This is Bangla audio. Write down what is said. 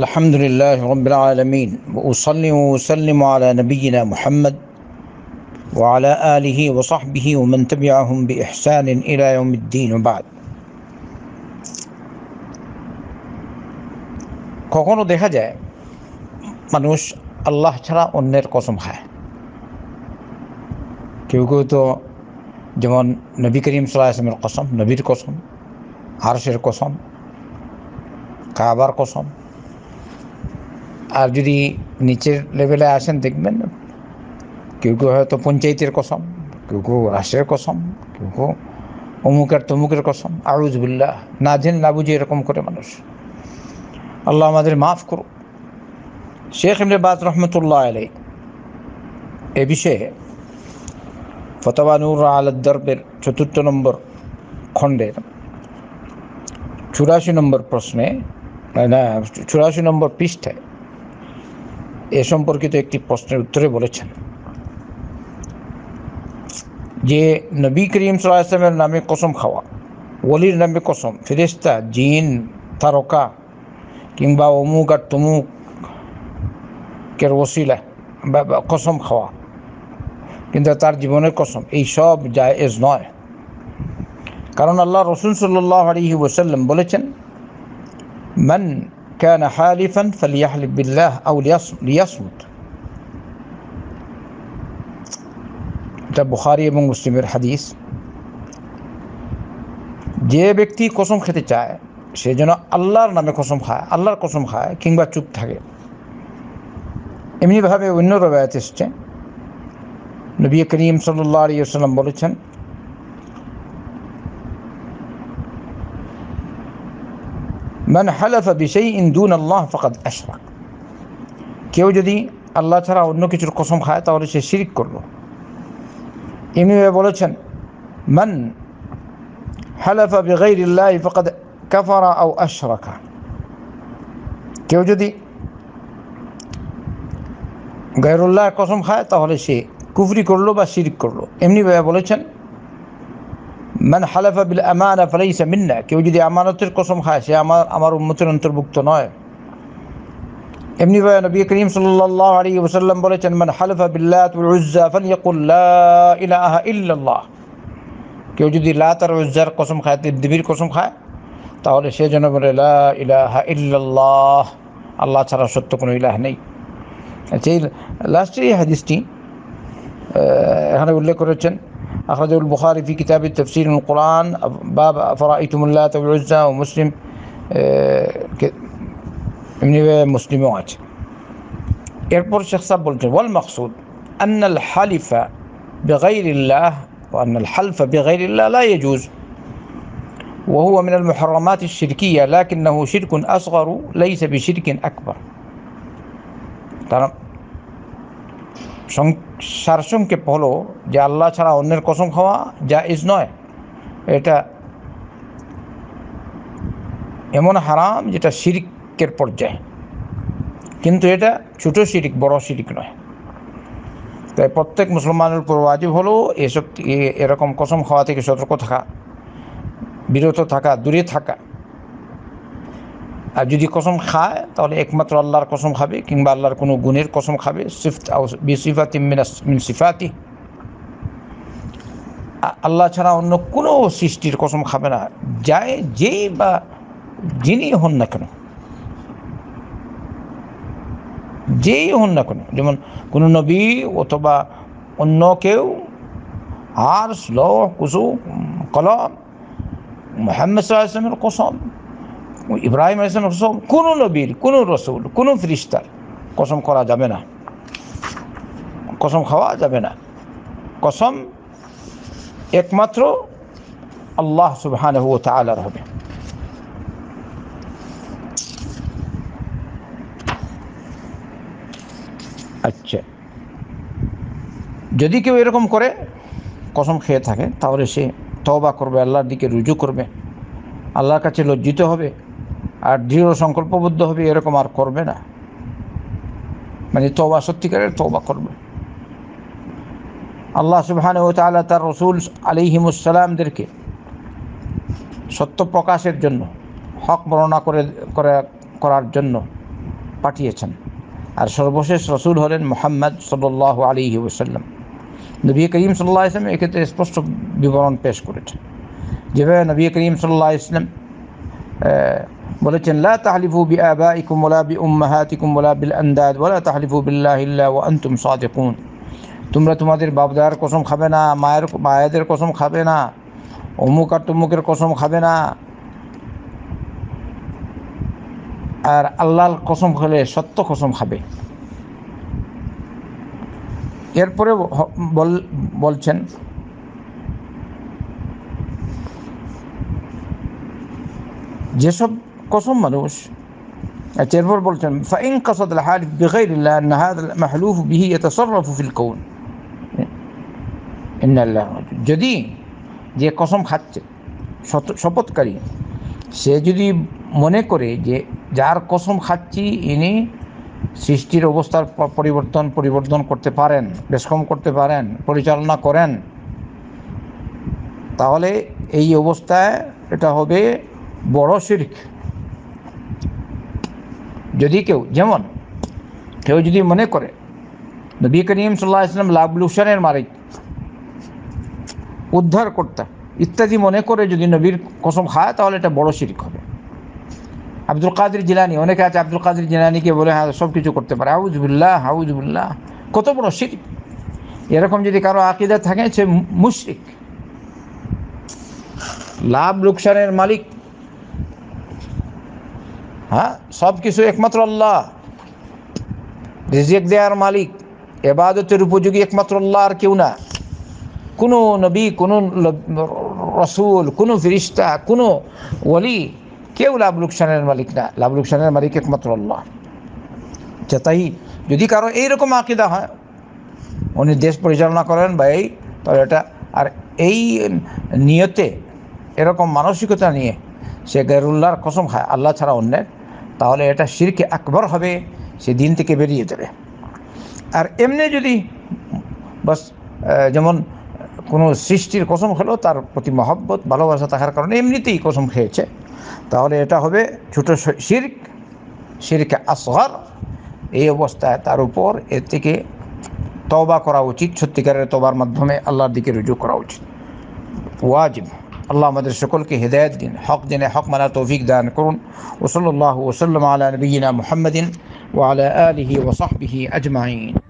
الحمد لله رب العالمين وأصلي وأسلم على نبينا محمد وعلى آله وصحبه ومن تبعهم بإحسان إلى يوم الدين وبعد কখনো দেখা যায় মানুষ আল্লাহ ছাড়া অন্যের কসম খায় কেউ কেউ তো যেমন নবী করিম عليه وسلم কসম নবীর কসম হারসের কসম কাবার কসম আর যদি নিচের লেভেলে আসেন দেখবেন কেউ কেউ হয়তো পঞ্চায়েতের কসম কেউ কেউ রাষ্ট্রের কসম কেউ কেউ অমুকের তমুকের কসম আরুজবুল্লাহ না জেন না বুঝে এরকম করে মানুষ আল্লাহ আমাদের মাফ করুক শেখ ইমরে বাদ রহমতুল্লাহ আলাই এ বিষয়ে ফতবানুর আলদর্বের চতুর্থ নম্বর খণ্ডের চুরাশি নম্বর প্রশ্নে না চুরাশি নম্বর পৃষ্ঠায় এ সম্পর্কিত একটি প্রশ্নের উত্তরে বলেছেন যে নবী করিম সাল্লামের নামে কসম খাওয়া ওলির নামে কসম ফেরেস্তা জিন তারকা কিংবা অমুক আর তমুকের ওসিলা বা কসম খাওয়া কিন্তু তার জীবনের কসম এই সব জায়েজ নয় কারণ আল্লাহ রসুন সাল্লাহ আলহি ওসাল্লাম বলেছেন মান كان حالفا فليحلف بالله أو ليصمت এটা বুখারি এবং মুসলিমের হাদিস যে ব্যক্তি কসম খেতে চায় সে যেন আল্লাহর নামে কসম খায় আল্লাহর কসম খায় কিংবা চুপ থাকে এমনিভাবে অন্য রবায়াত এসছে নবী করিম সাল্লাহ আলিয়া বলেছেন من حلف بشيء دون الله فقد أشرك كيف جدي الله ترى أنك تر قسم خائطة ورشة شرك كله إمي بولتشن من حلف بغير الله فقد كفر أو أشرك كيف جدي غير الله قسم خائطة ورشة كفر كله بشرك كله إمني لك মান হালাফা বিল আমানা ফালাইসা মিন্না কেউ যদি আমানতের কসম খায় সে আমার আমার উন্মতের অন্তর্ভুক্ত নয় এমনিভাবে নবী করিম সাল্লাল্লাহু আলাইহি ওয়াসাল্লাম বলেছেন মান হালাফা বিল্লাত ওয়াল উজ্জা ফালইয়াকুল লা ইলাহা ইল্লাল্লাহ কেউ যদি লাত আর উজ্জার কসম খায় দেবীর কসম খায় তাহলে সে যেন বলে লা ইলাহা ইল্লাল্লাহ আল্লাহ ছাড়া সত্য কোনো ইলাহ নেই সেই আচ্ছা, লাস্টের এই হাদিসটি এখানে উল্লেখ করেছেন أخرجه البخاري في كتاب التفسير من القرآن باب أفرأيتم اللات والعزى ومسلم من آه، مسلمات এরপর الشيخ সাহ বলছেন ওয়াল মকসুদ আন্নাল হালিফা وأن الحلف بغير الله لا يجوز وهو من المحرمات الشركية لكنه شرك أصغر ليس بشرك أكبر সারসংক্ষেপ হলো যে আল্লাহ ছাড়া অন্যের কসম খাওয়া যা ইজ নয় এটা এমন হারাম যেটা শিরিকের পর্যায়ে কিন্তু এটা ছোট শিরিক বড় শিরিক নয় তাই প্রত্যেক মুসলমানের উপর ওয়াজিব হলো এসব এরকম কসম খাওয়া থেকে সতর্ক থাকা বিরত থাকা দূরে থাকা আর যদি কসম খায় তাহলে একমাত্র আল্লাহর কসম খাবে কিংবা আল্লাহর কোনো গুণের কসম খাবে সিফত সিফাতি আল্লাহ ছাড়া অন্য কোনো সৃষ্টির কসম খাবে না যায় যেই বা যিনি হন না কেন যেই হন না কেন যেমন কোনো নবী অথবা অন্য কেউ আর স্ল কুসু কলম মোহাম্মদ সাল্লাহ ইসলামের কসম ইব্রাহিম আসলাম কসম কোন নবীর কোনো রসুল কোন ফ্রিস্তার কসম করা যাবে না কসম খাওয়া যাবে না কসম একমাত্র আল্লাহ সুবহান তালার হবে আচ্ছা যদি কেউ এরকম করে কসম খেয়ে থাকে তাহলে সে তওবা করবে আল্লাহর দিকে রুজু করবে আল্লাহর কাছে লজ্জিত হবে আর দৃঢ় সংকল্পবদ্ধ হবে এরকম আর করবে না মানে তোবা সত্যিকারের তোবা করবে আল্লাহ সুবহান ও তাহলে তার রসুল আলিহিমুসালামদেরকে সত্য প্রকাশের জন্য হক বর্ণনা করে করার জন্য পাঠিয়েছেন আর সর্বশেষ রসুল হলেন মোহাম্মদ সল্লাহ আলিহি ওসাল্লাম নবী করিম সাল্লাহ ইসলাম এক্ষেত্রে স্পষ্ট বিবরণ পেশ করেছেন যেভাবে নবী করিম সাল্লাহ ইসলাম বলেছেন লা তাহলিফু বি আবাইকুম ওলা বি উম্মাহাতিকুম ওলা বিল আন্দাজ ওলা তাহলিফু বিল্লাহ ইল্লা ও আন্তুম সাদেকুন তোমরা তোমাদের বাবদার কসম খাবে না মায়ের মায়েদের কসম খাবে না অমুক আর তমুকের কসম খাবে না আর আল্লাহর কসম হলে সত্য কসম খাবে এরপরে বল বলছেন যেসব কসম মানুষ এরপর বলছেন ফাইন কসদ হারিফ بغير الله أن هذا المحلوف যদি যে কসম খাচ্ছে শপথকারী সে যদি মনে করে যে যার কসম খাচ্ছি ইনি সৃষ্টির অবস্থার পরিবর্তন পরিবর্তন করতে পারেন বেশকম করতে পারেন পরিচালনা করেন তাহলে এই অবস্থায় এটা হবে বড় শির্ক যদি কেউ যেমন কেউ যদি মনে করে নবী করিম সাল্লাহ ইসলাম লাবলুসানের মারিক উদ্ধার করতে ইত্যাদি মনে করে যদি নবীর কসম খায় তাহলে এটা বড় শিরিক হবে আব্দুল কাদির জিলানি অনেকে আছে আব্দুল কাদির জিলানিকে বলে হ্যাঁ সব কিছু করতে পারে হাউজবুল্লাহ হাউজবুল্লাহ কত বড় শিরিক এরকম যদি কারো আকিদা থাকে সে মুশরিক লাভ লোকসানের মালিক হ্যাঁ সব কিছু একমাত্র আল্লাহ রিজিক দেয়ার মালিক এবাদতের উপযোগী একমাত্র আল্লাহ আর কেউ না কোনো নবী কোনো রসুল কোনো ফিরিস্তা কোনো ওলি কেউ লাভ লোকসানের মালিক না লাভ লোকসানের মালিক একমাত্র আল্লাহ তাই যদি কারো এইরকম আঁকিদা হয় উনি দেশ পরিচালনা করেন বা এই তাহলে এটা আর এই নিয়তে এরকম মানসিকতা নিয়ে সে গেরুল্লাহর কসম খায় আল্লাহ ছাড়া অন্যের তাহলে এটা শিরকে আকবর হবে সে দিন থেকে বেরিয়ে যাবে আর এমনি যদি বাস যেমন কোনো সৃষ্টির কসম খেলো তার প্রতি মহব্বত ভালোবাসা থাকার কারণে এমনিতেই কসম খেয়েছে তাহলে এটা হবে ছোটো শির্ক শিরকে আসহর এই অবস্থায় তার উপর এর থেকে তবা করা উচিত সত্যিকারের তবার মাধ্যমে আল্লাহর দিকে রুজু করা উচিত ওয়াজিব اللهم ادر كلك هداية دين حق دين حق منا توفيق دان كرون وصلى الله وسلم على نبينا محمد وعلى آله وصحبه أجمعين